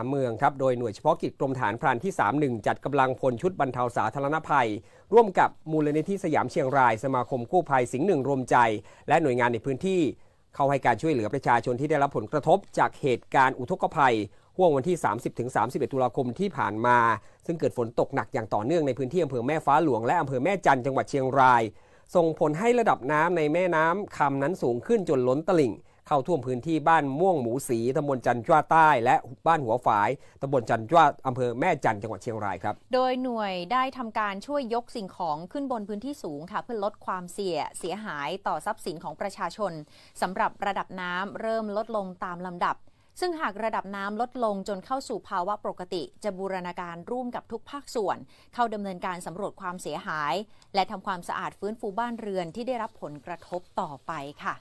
ามเมืองครับ โดยหน่วยเฉพาะกิจกรมฐานพรานที่ 31 จัดกำลังพลชุดบรรเทาสาธารณภัย ร่วมกับมูลนิธิสยามเชียงราย สมาคมกู้ภัยสิงห์หนึ่งรวมใจ และหน่วยงานในพื้นที่เข้าให้การช่วยเหลือประชาชนที่ได้รับผลกระทบจากเหตุการณ์อุทกภัยห่วงวันที่ 30-31 ตุลาคมที่ผ่านมา ซึ่งเกิดฝนตกหนักอย่างต่อเนื่องในพื้นที่อำเภอแม่ฟ้าหลวงและอำเภอแม่จันจังหวัดเชียงราย ส่งผลให้ระดับน้ำในแม่น้ำคำนั้นสูงขึ้นจนล้นตลิ่งเข้าท่วมพื้นที่บ้านม่วงหมูสีตำบลจันจ้าใต้ และบ้านหัวฝายตำบลจันจ้าอำเภอแม่จัน จังหวัดเชียงรายครับ โดยหน่วยได้ทำการช่วยยกสิ่งของขึ้นบนพื้นที่สูงค่ะ เพื่อลดความเสี่ยเสียหายต่อทรัพย์สินของประชาชน สำหรับระดับน้ำเริ่มลดลงตามลำดับ ซึ่งหากระดับน้ำลดลงจนเข้าสู่ภาวะปกติ จะบูรณาการร่วมกับทุกภาคส่วน เข้าดำเนินการสำรวจความเสียหาย และทำความสะอาดฟื้นฟูบ้านเรือนที่ได้รับผลกระทบต่อไปค่ะ